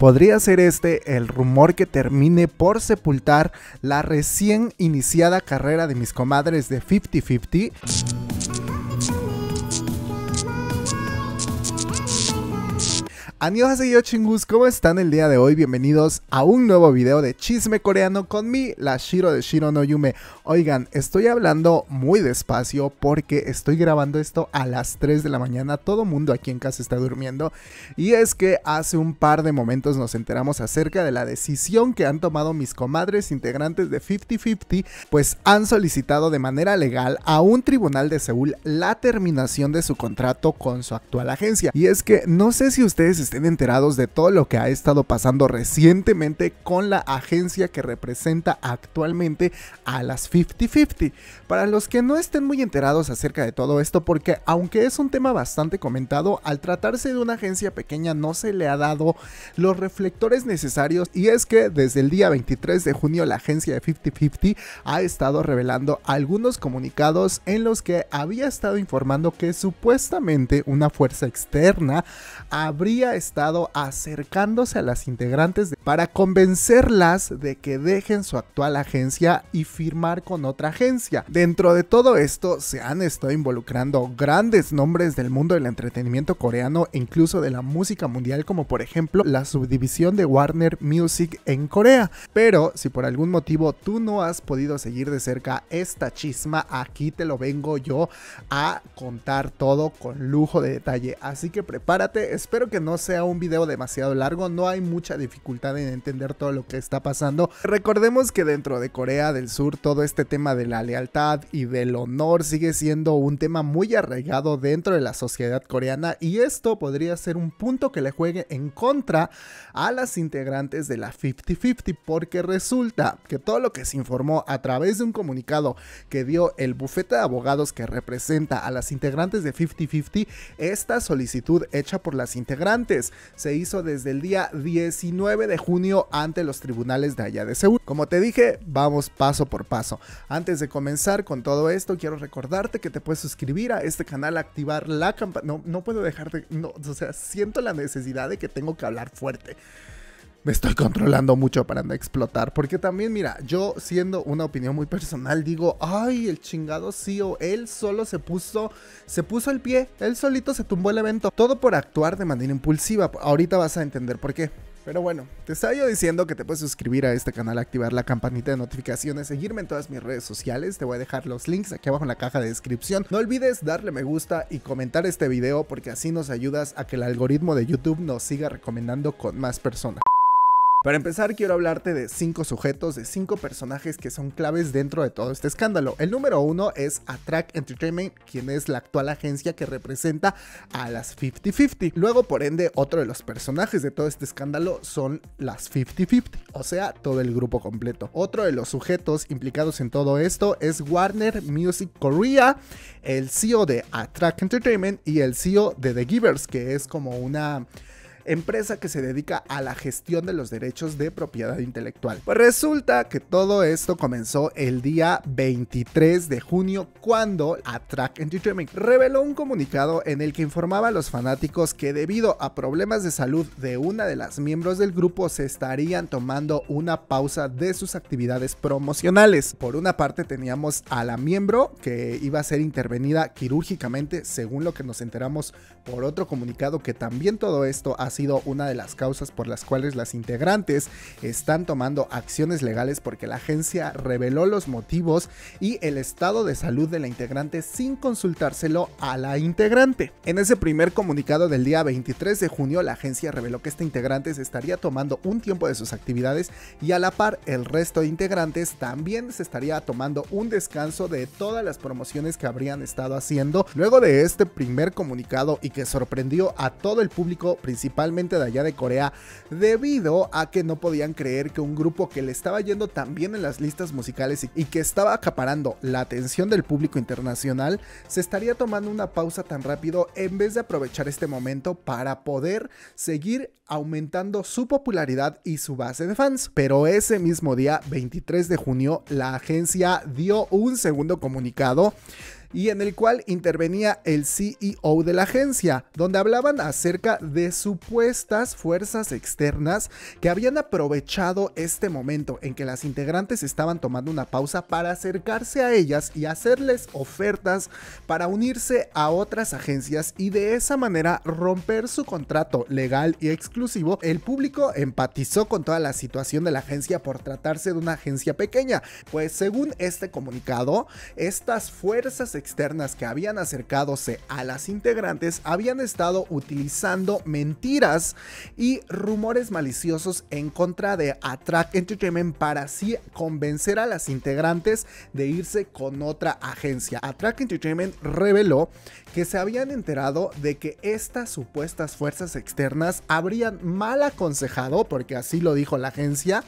podría ser este el rumor que termine por sepultar la recién iniciada carrera de mis comadres de 50-50. yo chingus, ¿cómo están el día de hoy? Bienvenidos a un nuevo video de chisme coreano con mi la Shiro de Shiro no Yume. Oigan, estoy hablando muy despacio porque estoy grabando esto a las 3 de la mañana, todo mundo aquí en casa está durmiendo y es que hace un par de momentos nos enteramos acerca de la decisión que han tomado mis comadres integrantes de 5050, pues han solicitado de manera legal a un tribunal de Seúl la terminación de su contrato con su actual agencia. Y es que no sé si ustedes estén enterados de todo lo que ha estado pasando recientemente con la agencia que representa actualmente a las 5050 Para los que no estén muy enterados acerca de todo esto, porque aunque es un tema bastante comentado, al tratarse de una agencia pequeña no se le ha dado los reflectores necesarios y es que desde el día 23 de junio la agencia de 5050 50 ha estado revelando algunos comunicados en los que había estado informando que supuestamente una fuerza externa habría estado acercándose a las integrantes para convencerlas de que dejen su actual agencia y firmar con otra agencia. Dentro de todo esto se han estado involucrando grandes nombres del mundo del entretenimiento coreano e incluso de la música mundial como por ejemplo la subdivisión de Warner Music en Corea. Pero si por algún motivo tú no has podido seguir de cerca esta chisma, aquí te lo vengo yo a contar todo con lujo de detalle. Así que prepárate, espero que no se sea un video demasiado largo, no hay mucha dificultad en entender todo lo que está pasando. Recordemos que dentro de Corea del Sur todo este tema de la lealtad y del honor sigue siendo un tema muy arraigado dentro de la sociedad coreana y esto podría ser un punto que le juegue en contra a las integrantes de la 50-50 porque resulta que todo lo que se informó a través de un comunicado que dio el bufete de abogados que representa a las integrantes de 50-50 esta solicitud hecha por las integrantes se hizo desde el día 19 de junio ante los tribunales de allá de Seúl. Como te dije, vamos paso por paso. Antes de comenzar con todo esto, quiero recordarte que te puedes suscribir a este canal, activar la campana. No, no puedo dejarte, no, o sea, siento la necesidad de que tengo que hablar fuerte me estoy controlando mucho para no explotar. Porque también, mira, yo siendo una opinión muy personal, digo, ay, el chingado CEO, él solo se puso, se puso el pie, él solito se tumbó el evento. Todo por actuar de manera impulsiva. Ahorita vas a entender por qué. Pero bueno, te estaba yo diciendo que te puedes suscribir a este canal, activar la campanita de notificaciones, seguirme en todas mis redes sociales. Te voy a dejar los links aquí abajo en la caja de descripción. No olvides darle me gusta y comentar este video porque así nos ayudas a que el algoritmo de YouTube nos siga recomendando con más personas. Para empezar, quiero hablarte de cinco sujetos, de cinco personajes que son claves dentro de todo este escándalo. El número uno es Attract Entertainment, quien es la actual agencia que representa a las 50-50. Luego, por ende, otro de los personajes de todo este escándalo son las 50 o sea, todo el grupo completo. Otro de los sujetos implicados en todo esto es Warner Music Korea, el CEO de Attract Entertainment y el CEO de The Givers, que es como una empresa que se dedica a la gestión de los derechos de propiedad intelectual. Pues resulta que todo esto comenzó el día 23 de junio cuando Attract Entertainment reveló un comunicado en el que informaba a los fanáticos que debido a problemas de salud de una de las miembros del grupo se estarían tomando una pausa de sus actividades promocionales. Por una parte teníamos a la miembro que iba a ser intervenida quirúrgicamente según lo que nos enteramos por otro comunicado que también todo esto ha sido una de las causas por las cuales las integrantes están tomando acciones legales porque la agencia reveló los motivos y el estado de salud de la integrante sin consultárselo a la integrante. En ese primer comunicado del día 23 de junio, la agencia reveló que esta integrante se estaría tomando un tiempo de sus actividades y a la par el resto de integrantes también se estaría tomando un descanso de todas las promociones que habrían estado haciendo luego de este primer comunicado y que sorprendió a todo el público principal principalmente de allá de Corea, debido a que no podían creer que un grupo que le estaba yendo tan bien en las listas musicales y, y que estaba acaparando la atención del público internacional, se estaría tomando una pausa tan rápido en vez de aprovechar este momento para poder seguir aumentando su popularidad y su base de fans. Pero ese mismo día, 23 de junio, la agencia dio un segundo comunicado y en el cual intervenía el CEO de la agencia, donde hablaban acerca de supuestas fuerzas externas que habían aprovechado este momento en que las integrantes estaban tomando una pausa para acercarse a ellas y hacerles ofertas para unirse a otras agencias y de esa manera romper su contrato legal y exclusivo. El público empatizó con toda la situación de la agencia por tratarse de una agencia pequeña, pues según este comunicado, estas fuerzas externas que habían acercadose a las integrantes habían estado utilizando mentiras y rumores maliciosos en contra de Attract Entertainment para así convencer a las integrantes de irse con otra agencia. Attract Entertainment reveló que se habían enterado de que estas supuestas fuerzas externas habrían mal aconsejado, porque así lo dijo la agencia,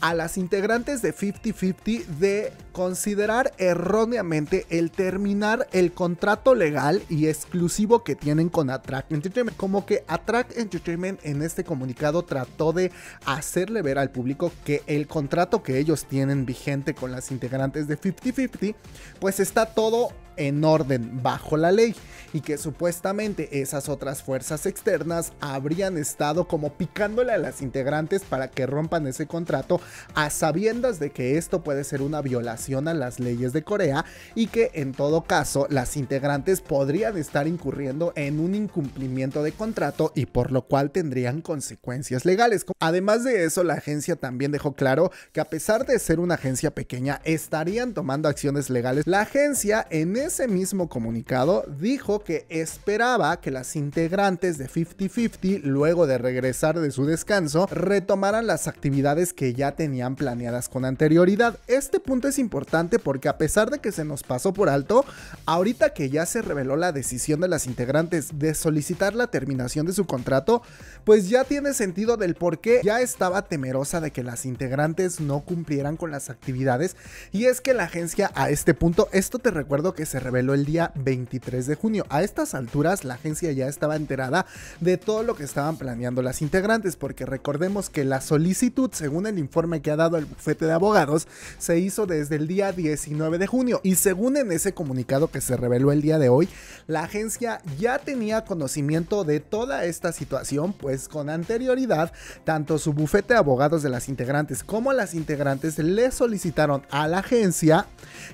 a las integrantes de 5050 de considerar erróneamente el terminar el contrato legal y exclusivo que tienen con Attract Entertainment. Como que Attract Entertainment en este comunicado trató de hacerle ver al público que el contrato que ellos tienen vigente con las integrantes de 5050 50 pues está todo en orden bajo la ley y que supuestamente esas otras fuerzas externas habrían estado como picándole a las integrantes para que rompan ese contrato a sabiendas de que esto puede ser una violación a las leyes de Corea y que en todo caso las integrantes podrían estar incurriendo en un incumplimiento de contrato y por lo cual tendrían consecuencias legales. Además de eso, la agencia también dejó claro que a pesar de ser una agencia pequeña, estarían tomando acciones legales. La agencia en ese mismo comunicado dijo que esperaba que las integrantes de 50-50 luego de regresar de su descanso retomaran las actividades que ya tenían planeadas con anterioridad. Este punto es importante porque a pesar de que se nos pasó por alto, ahorita que ya se reveló la decisión de las integrantes de solicitar la terminación de su contrato, pues ya tiene sentido del por qué ya estaba temerosa de que las integrantes no cumplieran con las actividades y es que la agencia a este punto, esto te recuerdo que se reveló el día 23 de junio, a estas alturas la agencia ya estaba enterada de todo lo que estaban planeando las integrantes porque recordemos que la solicitud según el informe que ha dado el bufete de abogados, se hizo desde el día 19 de junio y según en ese comunicado que se reveló el día de hoy, la agencia ya tenía conocimiento de toda esta situación, pues con anterioridad, tanto su bufete de abogados de las integrantes como las integrantes le solicitaron a la agencia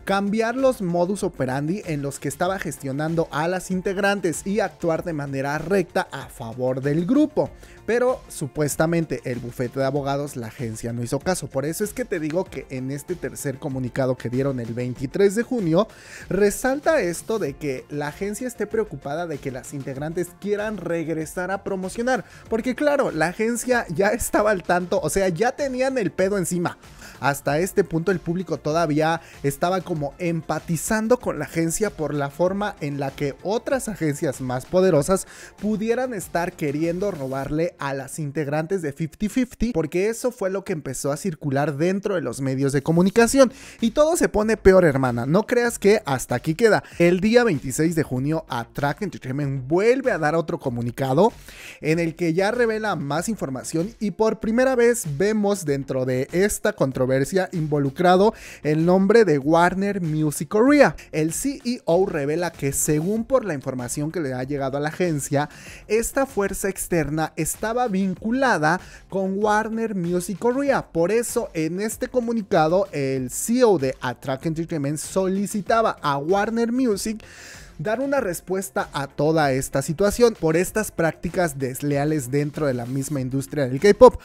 cambiar los modus operandi en los que estaba gestionando a las integrantes y actuar de manera recta a favor del grupo. Pero supuestamente el bufete de abogados, la agencia no hizo caso. Por eso es que te digo que en este tercer comunicado que dieron el 23 de junio, resalta esto de que la agencia esté preocupada de que las integrantes quieran regresar a promocionar. Porque claro, la agencia ya estaba al tanto, o sea, ya tenían el pedo encima. Hasta este punto el público todavía estaba como empatizando con la agencia por la forma en la que otras agencias más poderosas pudieran estar queriendo robarle a las integrantes de 5050 porque eso fue lo que empezó a circular dentro de los medios de comunicación y todo se pone peor hermana, no creas que hasta aquí queda. El día 26 de junio Attract Entertainment vuelve a dar otro comunicado en el que ya revela más información y por primera vez vemos dentro de esta controversia involucrado el nombre de Warner Music Korea. El CEO revela que según por la información que le ha llegado a la agencia, esta fuerza externa está estaba vinculada con Warner Music Korea. Por eso, en este comunicado, el CEO de Attract Entertainment solicitaba a Warner Music dar una respuesta a toda esta situación por estas prácticas desleales dentro de la misma industria del K-Pop,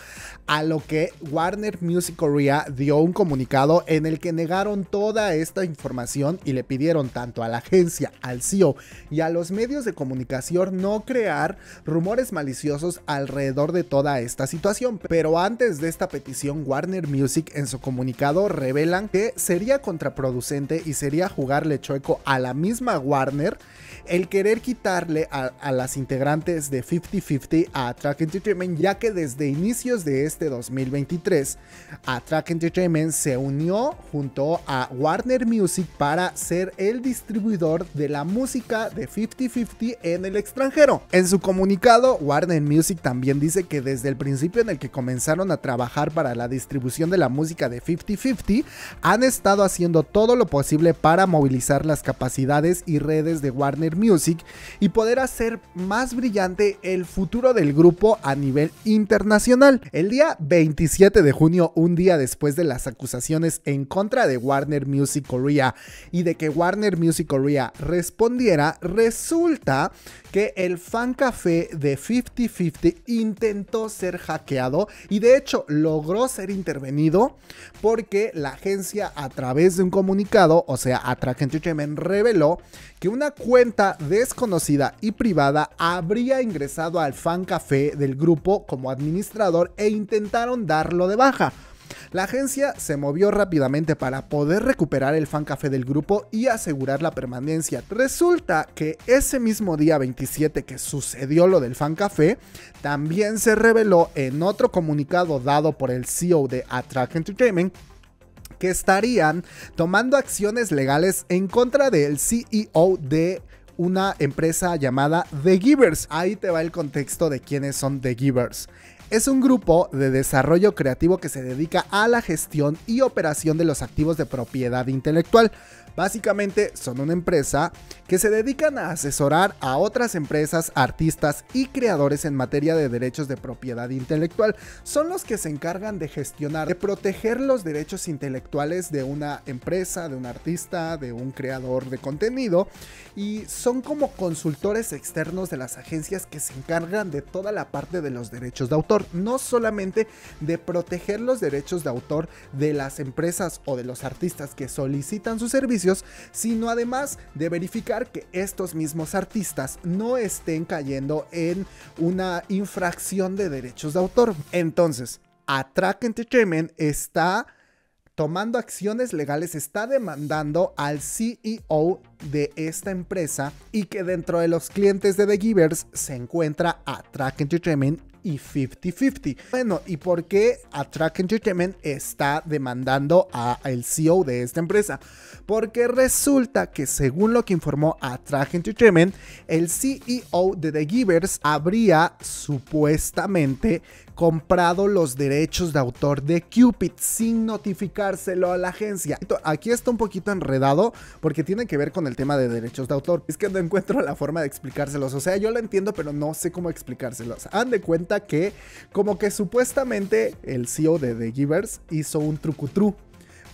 a lo que Warner Music Korea dio un comunicado en el que negaron toda esta información y le pidieron tanto a la agencia, al CEO y a los medios de comunicación no crear rumores maliciosos alrededor de toda esta situación. Pero antes de esta petición, Warner Music en su comunicado revelan que sería contraproducente y sería jugarle chueco a la misma Warner el querer quitarle a, las integrantes de 50-50 a Track Entertainment, ya que desde inicios de este 2023, a Track Entertainment se unió junto a Warner Music para ser el distribuidor de la música de 5050 en el extranjero. En su comunicado, Warner Music también dice que desde el principio en el que comenzaron a trabajar para la distribución de la música de 5050 han estado haciendo todo lo posible para movilizar las capacidades y redes de Warner Music y poder hacer más brillante el futuro del grupo a nivel internacional. El día 27 de junio, un día después de las acusaciones en contra de Warner Music Korea y de que Warner Music Korea respondiera, resulta que el fan café de 5050 intentó ser hackeado y de hecho logró ser intervenido porque la agencia a través de un comunicado, o sea, 8 reveló que una cuenta desconocida y privada habría ingresado al fan café del grupo como administrador e intentaron darlo de baja. La agencia se movió rápidamente para poder recuperar el fan café del grupo y asegurar la permanencia. Resulta que ese mismo día 27 que sucedió lo del fan también se reveló en otro comunicado dado por el CEO de Attract Entertainment que estarían tomando acciones legales en contra del CEO de una empresa llamada The Givers. Ahí te va el contexto de quiénes son The Givers es un grupo de desarrollo creativo que se dedica a la gestión y operación de los activos de propiedad intelectual. Básicamente son una empresa que se dedican a asesorar a otras empresas, artistas y creadores en materia de derechos de propiedad intelectual. Son los que se encargan de gestionar, de proteger los derechos intelectuales de una empresa, de un artista, de un creador de contenido y son como consultores externos de las agencias que se encargan de toda la parte de los derechos de autor no solamente de proteger los derechos de autor de las empresas o de los artistas que solicitan sus servicios, sino además de verificar que estos mismos artistas no estén cayendo en una infracción de derechos de autor. Entonces, Track Entertainment está tomando acciones legales, está demandando al CEO de esta empresa y que dentro de los clientes de The Givers se encuentra a Track Entertainment y 50-50. Bueno, ¿y por qué Attract Entertainment está demandando a el CEO de esta empresa? Porque resulta que según lo que informó Attract Entertainment, el CEO de The Givers habría supuestamente comprado los derechos de autor de Cupid sin notificárselo a la agencia. Aquí está un poquito enredado porque tiene que ver con el tema de derechos de autor. Es que no encuentro la forma de explicárselos. O sea, yo lo entiendo, pero no sé cómo explicárselos. Han de cuenta que como que supuestamente el CEO de The Givers hizo un truco -tru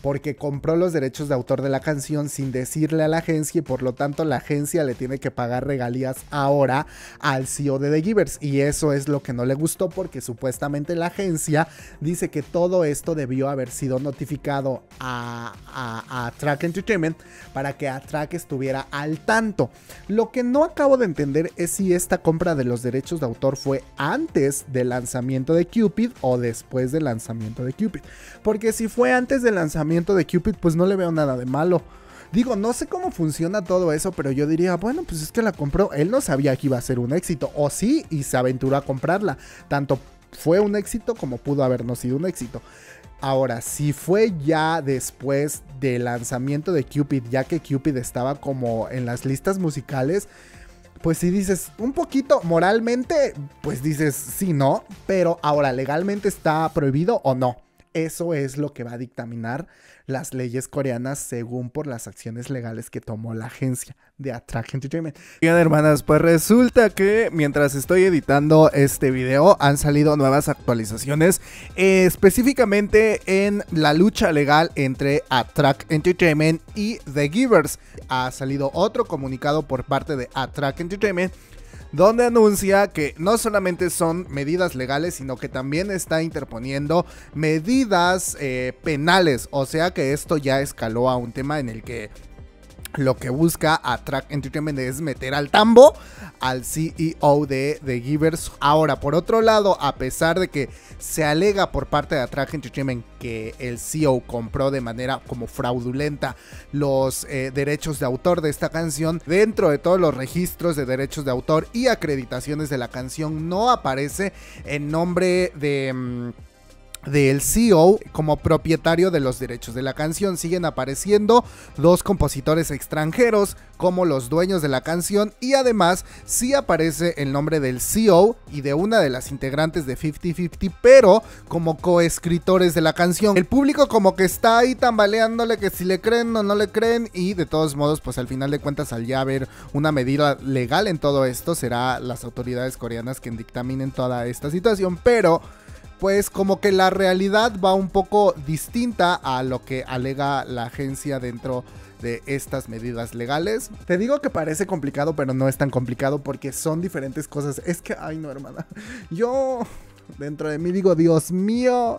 porque compró los derechos de autor de la canción sin decirle a la agencia y por lo tanto la agencia le tiene que pagar regalías ahora al CEO de The Givers y eso es lo que no le gustó porque supuestamente la agencia dice que todo esto debió haber sido notificado a, a, Track Entertainment para que a Track estuviera al tanto. Lo que no acabo de entender es si esta compra de los derechos de autor fue antes del lanzamiento de Cupid o después del lanzamiento de Cupid, porque si fue antes del lanzamiento de Cupid, pues no le veo nada de malo. Digo, no sé cómo funciona todo eso, pero yo diría, bueno, pues es que la compró. Él no sabía que iba a ser un éxito, o sí, y se aventuró a comprarla. Tanto fue un éxito como pudo habernos sido un éxito. Ahora, si fue ya después del lanzamiento de Cupid, ya que Cupid estaba como en las listas musicales, pues si dices un poquito moralmente, pues dices sí, no, pero ahora legalmente está prohibido o no eso es lo que va a dictaminar las leyes coreanas según por las acciones legales que tomó la agencia de Attract Entertainment. Bien, hermanas, pues resulta que mientras estoy editando este video han salido nuevas actualizaciones, específicamente en la lucha legal entre Attract Entertainment y The Givers. Ha salido otro comunicado por parte de Attract Entertainment donde anuncia que no solamente son medidas legales, sino que también está interponiendo medidas eh, penales. O sea que esto ya escaló a un tema en el que lo que busca a Track Entertainment es meter al tambo al CEO de The Givers. Ahora, por otro lado, a pesar de que se alega por parte de Track Entertainment que el CEO compró de manera como fraudulenta los eh, derechos de autor de esta canción, dentro de todos los registros de derechos de autor y acreditaciones de la canción no aparece el nombre de... Mm, del CEO como propietario de los derechos de la canción. Siguen apareciendo dos compositores extranjeros como los dueños de la canción y además sí aparece el nombre del CEO y de una de las integrantes de 50-50 pero como coescritores de la canción. El público como que está ahí tambaleándole que si le creen o no le creen y de todos modos pues al final de cuentas al ya haber una medida legal en todo esto será las autoridades coreanas quien dictaminen toda esta situación pero pues como que la realidad va un poco distinta a lo que alega la agencia dentro de estas medidas legales. Te digo que parece complicado, pero no es tan complicado porque son diferentes cosas. Es que, ay no, hermana, yo dentro de mí digo, Dios mío,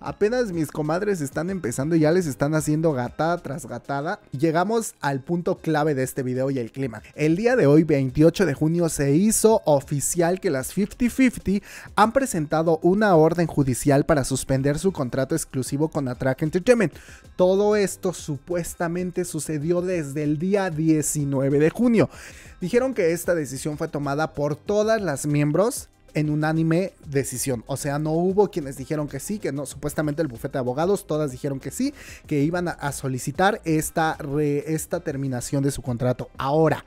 Apenas mis comadres están empezando y ya les están haciendo gatada tras gatada. Llegamos al punto clave de este video y el clima. El día de hoy, 28 de junio, se hizo oficial que las 50-50 han presentado una orden judicial para suspender su contrato exclusivo con Atrac Entertainment. Todo esto supuestamente sucedió desde el día 19 de junio. Dijeron que esta decisión fue tomada por todas las miembros en unánime decisión. O sea, no hubo quienes dijeron que sí, que no. Supuestamente el bufete de abogados, todas dijeron que sí, que iban a, solicitar esta, esta terminación de su contrato. Ahora,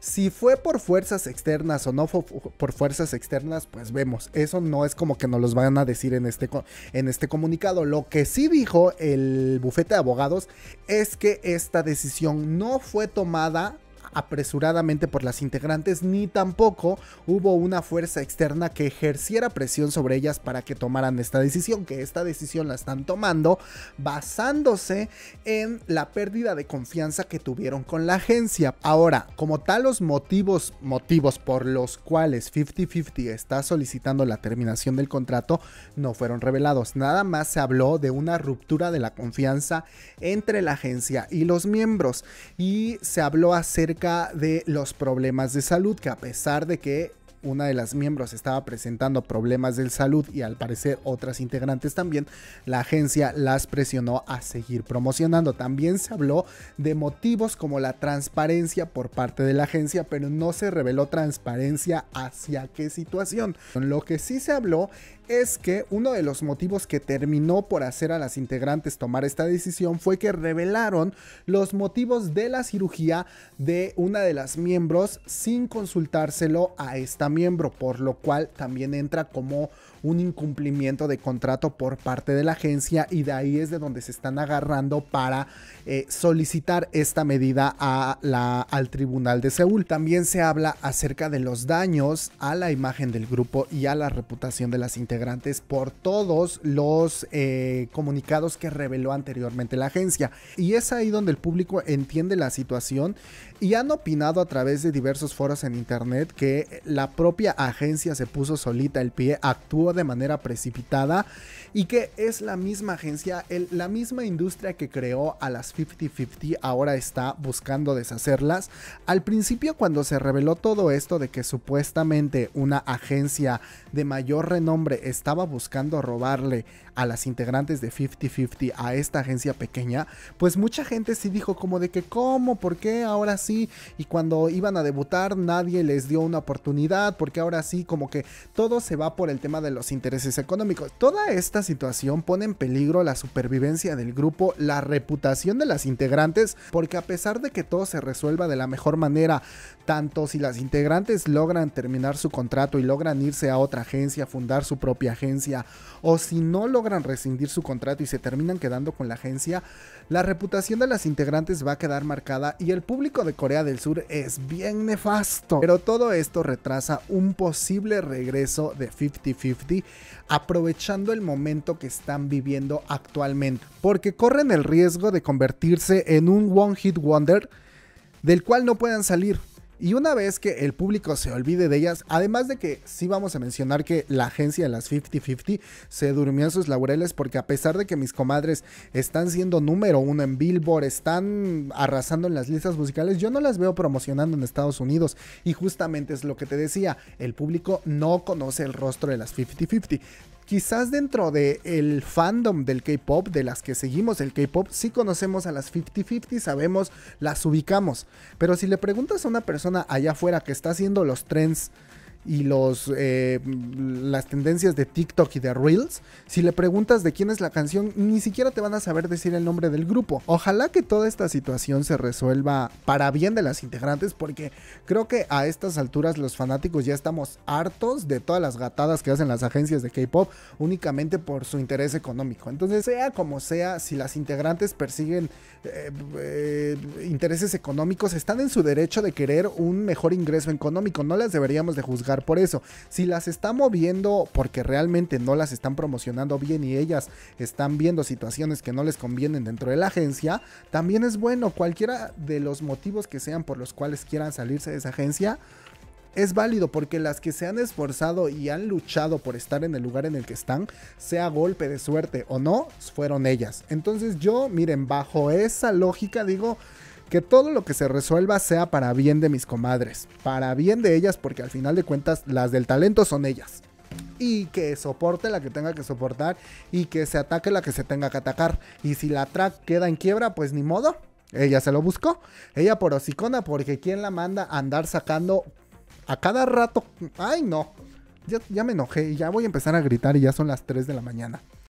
si fue por fuerzas externas o no fue por fuerzas externas, pues vemos. Eso no es como que nos los van a decir en este, en este comunicado. Lo que sí dijo el bufete de abogados es que esta decisión no fue tomada apresuradamente por las integrantes, ni tampoco hubo una fuerza externa que ejerciera presión sobre ellas para que tomaran esta decisión, que esta decisión la están tomando basándose en la pérdida de confianza que tuvieron con la agencia. Ahora, como tal los motivos, motivos por los cuales 5050 está solicitando la terminación del contrato no fueron revelados. Nada más se habló de una ruptura de la confianza entre la agencia y los miembros y se habló acerca de los problemas de salud, que a pesar de que una de las miembros estaba presentando problemas de salud y al parecer otras integrantes también, la agencia las presionó a seguir promocionando. También se habló de motivos como la transparencia por parte de la agencia, pero no se reveló transparencia hacia qué situación. Lo que sí se habló es que uno de los motivos que terminó por hacer a las integrantes tomar esta decisión fue que revelaron los motivos de la cirugía de una de las miembros sin consultárselo a esta miembro, por lo cual también entra como un incumplimiento de contrato por parte de la agencia y de ahí es de donde se están agarrando para eh, solicitar esta medida a la, al Tribunal de Seúl. También se habla acerca de los daños a la imagen del grupo y a la reputación de las integrantes por todos los eh, comunicados que reveló anteriormente la agencia. Y es ahí donde el público entiende la situación y han opinado a través de diversos foros en internet que la propia agencia se puso solita el pie, actúa de manera precipitada y que es la misma agencia, la misma industria que creó a las 50-50 ahora está buscando deshacerlas. Al principio cuando se reveló todo esto de que supuestamente una agencia de mayor renombre estaba buscando robarle a las integrantes de 5050 a esta agencia pequeña, pues mucha gente sí dijo como de que cómo, por qué ahora sí, y cuando iban a debutar nadie les dio una oportunidad, porque ahora sí como que todo se va por el tema de los intereses económicos. Toda esta situación pone en peligro la supervivencia del grupo, la reputación de las integrantes, porque a pesar de que todo se resuelva de la mejor manera, tanto si las integrantes logran terminar su contrato y logran irse a otra agencia, fundar su propia agencia, o si no logran rescindir su contrato y se terminan quedando con la agencia, la reputación de las integrantes va a quedar marcada y el público de Corea del Sur es bien nefasto. Pero todo esto retrasa un posible regreso de 50-50 aprovechando el momento que están viviendo actualmente, porque corren el riesgo de convertirse en un One Hit Wonder del cual no puedan salir. Y una vez que el público se olvide de ellas, además de que sí vamos a mencionar que la agencia de las 50-50 se durmió en sus laureles porque a pesar de que mis comadres están siendo número uno en Billboard, están arrasando en las listas musicales, yo no las veo promocionando en Estados Unidos. Y justamente es lo que te decía, el público no conoce el rostro de las 50-50 quizás dentro del fandom del K-Pop, de las que seguimos el K-Pop, sí conocemos a las 50-50, sabemos, las ubicamos. Pero si le preguntas a una persona allá afuera que está haciendo los trends y los, eh, las tendencias de TikTok y de Reels, si le preguntas de quién es la canción, ni siquiera te van a saber decir el nombre del grupo. Ojalá que toda esta situación se resuelva para bien de las integrantes, porque creo que a estas alturas los fanáticos ya estamos hartos de todas las gatadas que hacen las agencias de K-Pop únicamente por su interés económico. Entonces, sea como sea, si las integrantes persiguen eh, eh, intereses económicos, están en su derecho de querer un mejor ingreso económico. No las deberíamos de juzgar por eso. Si las está moviendo porque realmente no las están promocionando bien y ellas están viendo situaciones que no les convienen dentro de la agencia, también es bueno cualquiera de los motivos que sean por los cuales quieran salirse de esa agencia es válido porque las que se han esforzado y han luchado por estar en el lugar en el que están, sea golpe de suerte o no, fueron ellas. Entonces yo, miren, bajo esa lógica digo, que todo lo que se resuelva sea para bien de mis comadres, para bien de ellas, porque al final de cuentas las del talento son ellas. Y que soporte la que tenga que soportar y que se ataque la que se tenga que atacar. Y si la track queda en quiebra, pues ni modo. Ella se lo buscó. Ella por hocicona, porque ¿quién la manda a andar sacando a cada rato? Ay, no. Ya, ya me enojé y ya voy a empezar a gritar y ya son las 3 de la mañana.